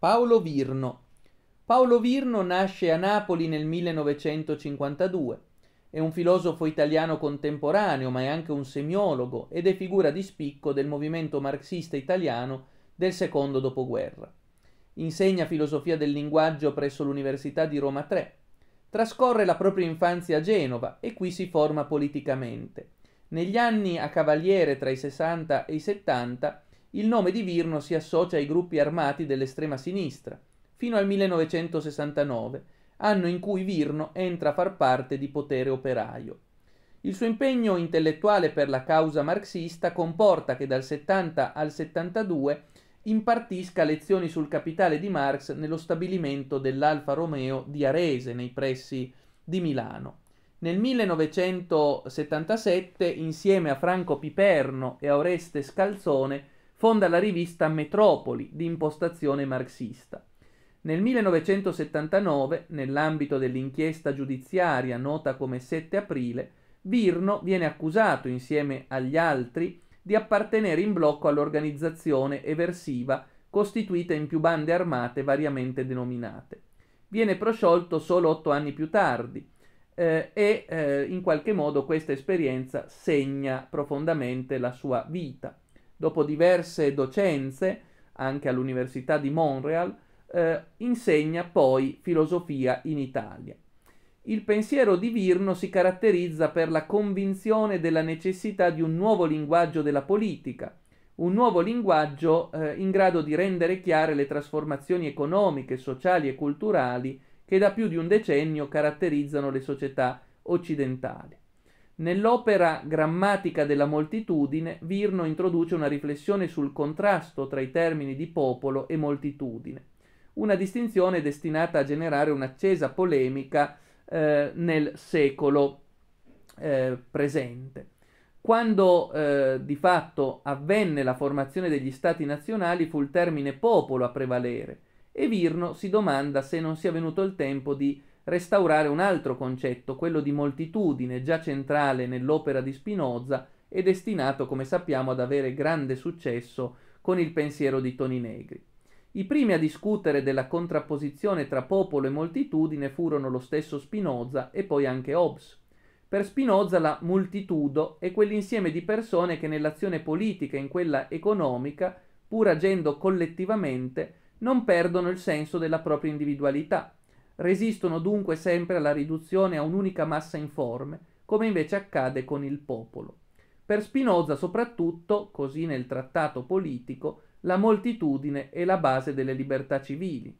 Paolo Virno. Paolo Virno nasce a Napoli nel 1952. È un filosofo italiano contemporaneo, ma è anche un semiologo ed è figura di spicco del movimento marxista italiano del secondo dopoguerra. Insegna filosofia del linguaggio presso l'Università di Roma III. Trascorre la propria infanzia a Genova e qui si forma politicamente. Negli anni a cavaliere tra i 60 e i 70 il nome di Virno si associa ai gruppi armati dell'estrema sinistra, fino al 1969, anno in cui Virno entra a far parte di Potere Operaio. Il suo impegno intellettuale per la causa marxista comporta che dal 70 al 72 impartisca lezioni sul capitale di Marx nello stabilimento dell'Alfa Romeo di Arese, nei pressi di Milano. Nel 1977, insieme a Franco Piperno e a Oreste Scalzone, fonda la rivista Metropoli di impostazione marxista. Nel 1979, nell'ambito dell'inchiesta giudiziaria nota come 7 aprile, Birno viene accusato insieme agli altri di appartenere in blocco all'organizzazione eversiva costituita in più bande armate variamente denominate. Viene prosciolto solo otto anni più tardi eh, e eh, in qualche modo questa esperienza segna profondamente la sua vita. Dopo diverse docenze, anche all'Università di Montreal, eh, insegna poi filosofia in Italia. Il pensiero di Virno si caratterizza per la convinzione della necessità di un nuovo linguaggio della politica, un nuovo linguaggio eh, in grado di rendere chiare le trasformazioni economiche, sociali e culturali che da più di un decennio caratterizzano le società occidentali. Nell'opera Grammatica della moltitudine, Virno introduce una riflessione sul contrasto tra i termini di popolo e moltitudine, una distinzione destinata a generare un'accesa polemica eh, nel secolo eh, presente. Quando eh, di fatto avvenne la formazione degli stati nazionali fu il termine popolo a prevalere e Virno si domanda se non sia venuto il tempo di restaurare un altro concetto, quello di moltitudine, già centrale nell'opera di Spinoza e destinato, come sappiamo, ad avere grande successo con il pensiero di Toni Negri. I primi a discutere della contrapposizione tra popolo e moltitudine furono lo stesso Spinoza e poi anche Hobbes. Per Spinoza la multitudo è quell'insieme di persone che nell'azione politica e in quella economica, pur agendo collettivamente, non perdono il senso della propria individualità, resistono dunque sempre alla riduzione a un'unica massa informe, come invece accade con il popolo. Per Spinoza soprattutto, così nel trattato politico, la moltitudine è la base delle libertà civili.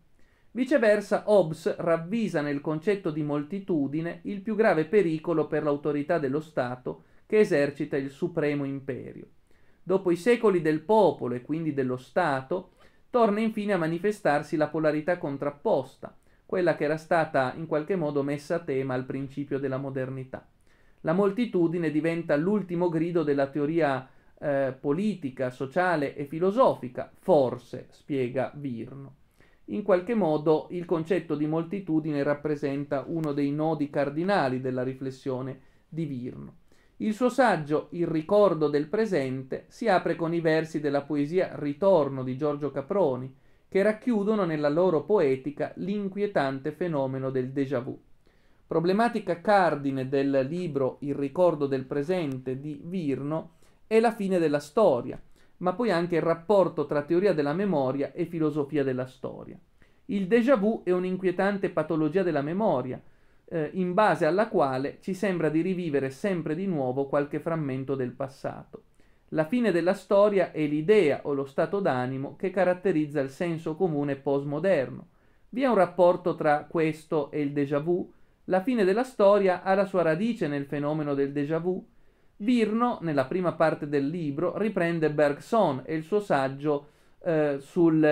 Viceversa, Hobbes ravvisa nel concetto di moltitudine il più grave pericolo per l'autorità dello Stato che esercita il supremo imperio. Dopo i secoli del popolo e quindi dello Stato, torna infine a manifestarsi la polarità contrapposta, quella che era stata in qualche modo messa a tema al principio della modernità. La moltitudine diventa l'ultimo grido della teoria eh, politica, sociale e filosofica, forse, spiega Virno. In qualche modo il concetto di moltitudine rappresenta uno dei nodi cardinali della riflessione di Virno. Il suo saggio Il ricordo del presente si apre con i versi della poesia Ritorno di Giorgio Caproni, che racchiudono nella loro poetica l'inquietante fenomeno del déjà vu. Problematica cardine del libro Il ricordo del presente di Virno è la fine della storia, ma poi anche il rapporto tra teoria della memoria e filosofia della storia. Il déjà vu è un'inquietante patologia della memoria, eh, in base alla quale ci sembra di rivivere sempre di nuovo qualche frammento del passato. La fine della storia è l'idea o lo stato d'animo che caratterizza il senso comune postmoderno. Vi è un rapporto tra questo e il déjà vu? La fine della storia ha la sua radice nel fenomeno del déjà vu? Virno, nella prima parte del libro, riprende Bergson e il suo saggio eh, sul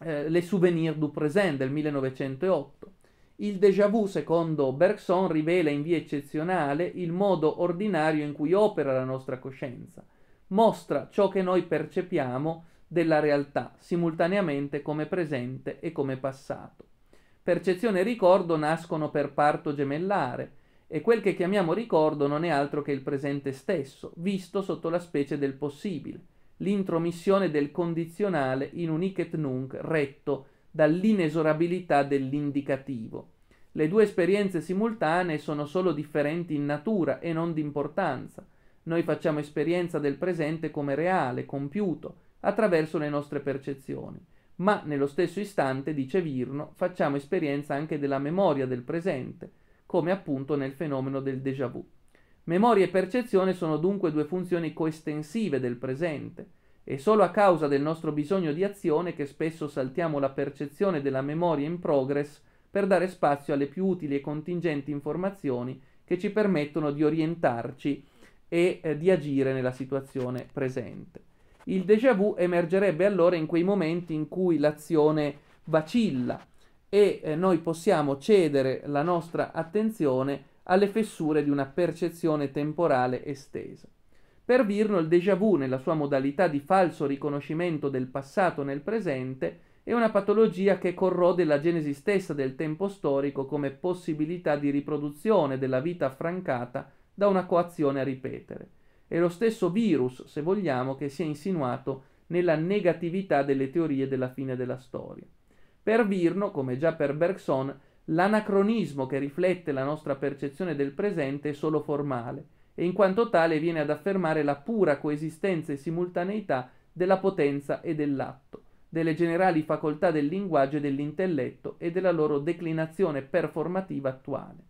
eh, souvenirs du présent del 1908. Il déjà vu, secondo Bergson, rivela in via eccezionale il modo ordinario in cui opera la nostra coscienza. Mostra ciò che noi percepiamo della realtà, simultaneamente come presente e come passato. Percezione e ricordo nascono per parto gemellare e quel che chiamiamo ricordo non è altro che il presente stesso, visto sotto la specie del possibile, l'intromissione del condizionale in un hic et nunc retto dall'inesorabilità dell'indicativo. Le due esperienze simultanee sono solo differenti in natura e non d'importanza. Noi facciamo esperienza del presente come reale, compiuto, attraverso le nostre percezioni. Ma nello stesso istante, dice Virno, facciamo esperienza anche della memoria del presente, come appunto nel fenomeno del déjà vu. Memoria e percezione sono dunque due funzioni coestensive del presente è solo a causa del nostro bisogno di azione che spesso saltiamo la percezione della memoria in progress per dare spazio alle più utili e contingenti informazioni che ci permettono di orientarci e eh, di agire nella situazione presente. Il déjà vu emergerebbe allora in quei momenti in cui l'azione vacilla e eh, noi possiamo cedere la nostra attenzione alle fessure di una percezione temporale estesa. Per Virno il déjà vu nella sua modalità di falso riconoscimento del passato nel presente è una patologia che corrode la genesi stessa del tempo storico come possibilità di riproduzione della vita affrancata da una coazione a ripetere. È lo stesso virus, se vogliamo, che si è insinuato nella negatività delle teorie della fine della storia. Per Virno, come già per Bergson, l'anacronismo che riflette la nostra percezione del presente è solo formale e in quanto tale viene ad affermare la pura coesistenza e simultaneità della potenza e dell'atto, delle generali facoltà del linguaggio e dell'intelletto e della loro declinazione performativa attuale.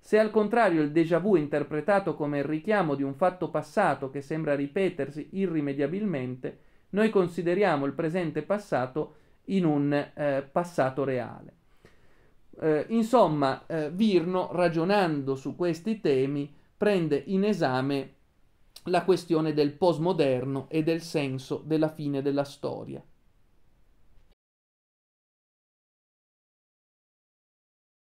Se al contrario il déjà vu è interpretato come il richiamo di un fatto passato che sembra ripetersi irrimediabilmente, noi consideriamo il presente passato in un eh, passato reale. Eh, insomma, eh, Virno, ragionando su questi temi, prende in esame la questione del postmoderno e del senso della fine della storia.